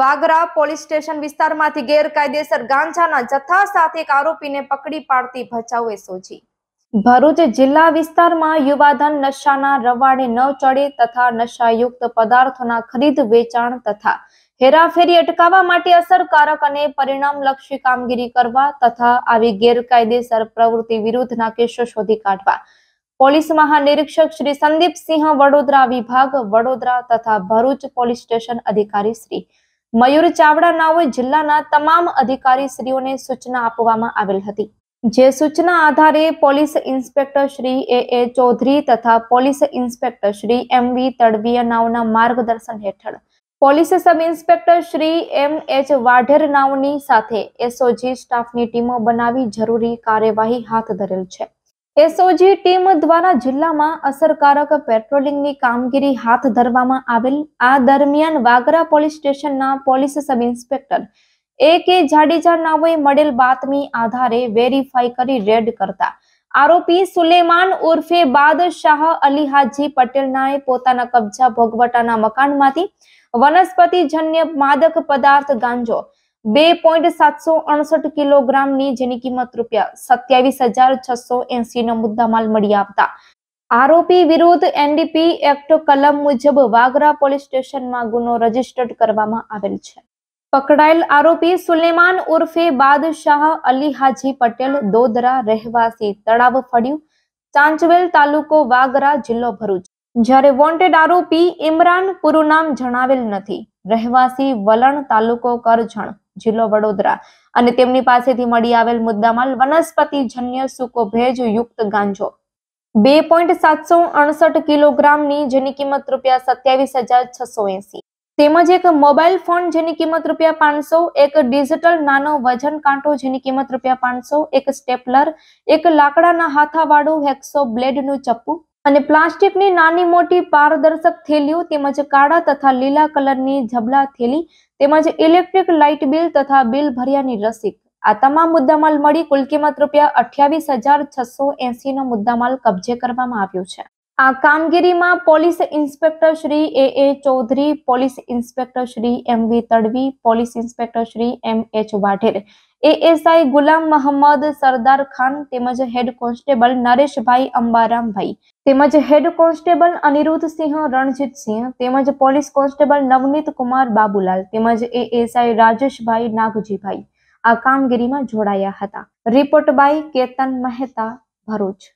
Vagra police station વિસ્તારમાંથી ગેરકાયદેસર ગાંજાના જથ્થા સાથે એક આરોપીને પકડી પાડતી ભચાઉએ સોજી ભરૂચ જિલ્લા વિસ્તારમાં યુવાધન નશાના રવાડે ન ચડે તથા નશાયુક્ત પદાર્થોના ખરીદ વેચાણ તથા હેરાફેરી અટકાવવા માટે અસરકારક અને પરિણામલક્ષી કામગીરી કરવા તથા આવી ગેરકાયદેસર પ્રવૃત્તિ વિરુદ્ધના કેસો શોધી કાઢવા પોલીસ મહાનિરીક્ષક શ્રી સંદીપસિંહ વડોદરા વિભાગ વડોદરા તથા ભરૂચ પોલીસ સ્ટેશન અધિકારી શ્રી મયુર ચાવડા નાઓએ જિલ્લાના તમામ અધિકારી શ્રીઓને સૂચના આપવામાં આવેલ હતી જે સૂચના આધારે police inspector Shri A A Chaudhary તથા police inspector Shri M V Tadviya નાઓના માર્ગદર્શન હેઠળ police sub inspector Shri M H Vadher નાવની સાથે એસઓજી સ્ટાફની ટીમો બનાવી જરૂરી કાર્યવાહી હાથ ધરેલ છે એસઓજી ટીમ દ્વારા જિલ્લામાં અસરકારક પેટ્રોલિંગની કામગીરી હાથ ધરવામાં આવેલ આ દરમિયાન વાગરા પોલીસ સ્ટેશનના police sub inspector A K Jadeja નાઓએ મળેલ બાતમી આધારે વેરીફાઈ કરી રેડ કરતા આરોપી સુલેમાન ઉર્ફે બાદ શાહ અલી હાજી પટેલનાએ પોતાના કબજા ભોગવટાના મકાનમાંથી વનસ્પતિજન્ય માદક પદાર્થ ગાંજો બે પોઈન્ટ સાતસો અડસઠ કિલોગ્રામની જેની કિંમત રૂપિયા સત્યાવીસ હજાર છસો એસી નો મુદ્દામાલ મળી આવતા આરોપી વિરુદ્ધ એનડીપી એક્ટ કલમ મુજબ વાગરા પોલીસ સ્ટેશનમાં ગુનો રજીસ્ટર્ડ કરવામાં આવેલ છે પકડાયેલ આરોપી સુલેમાન ઉર્ફે બાદશાહ અલી હાજી પટેલ દોદરા રહેવાસી તળાવ ફળ્યું ચાંચવેલ તાલુકો વાગરા જિલ્લો ભરૂચ જ્યારે વોન્ટેડ આરોપી ઇમરાન પૂરું નામ જણાવેલ નથી રહેવાસી વલણ તાલુકો કરજણ જિલ્લો વડોદરા અને તેમની પાસેથી મળી આવેલ મુદ્દામાલ વનસ્પતિજન્ય સુકો ભેજ યુક્ત ગાંજો બે પોઈન્ટ સાતસો અડસઠ કિલોગ્રામની જેની કિંમત રૂપિયા સત્યાવીસ હજાર છસો એસી તેમજ એક મોબાઈલ ફોન જેની કિંમત રૂપિયા પાંચસો એક ડિજિટલ નાનો વજન કાંટો જેની કિંમત રૂપિયા પાંચસો એક સ્ટેપલર એક લાકડાના હાથાવાળું હેક્સો બ્લેડનું ચપ્પુ અને પ્લાસ્ટિકની નાની મોટી પારદર્શક થેલીઓ તેમજ કાળા તથા લીલા કલરની ઝબલા થેલી તેમજ ઇલેક્ટ્રિક લાઇટ બિલ તથા બિલ ભર્યાની રસીદ આ તમામ મુદ્દામાલ મળી કુલ કિંમત રૂપિયા અઠ્યાવીસ હજાર છસો એસી નો મુદ્દામાલ કબજે કરવામાં આવ્યો છે આ કામગીરીમાં police inspector Shri A A Chaudhary police inspector Shri M V Tadvi police inspector Shri M H Vadher ASI Gulam Mohammad સરદાર ખાન તેમજ હેડ કોન્સ્ટેબલ નરેશભાઈ અંબારામભાઈ તેમજ હેડ કોન્સ્ટેબલ અનિરુદ્ધસિંહ રણજીતસિંહ તેમજ પોલીસ કોન્સ્ટેબલ નવનીત કુમાર બાબુલાલ તેમજ એએસઆઈ રાજેશભાઈ નાગજીભાઈ આ કામગીરીમાં જોડાયા હતા રિપોર્ટ બાય કેતન મહેતા ભરૂચ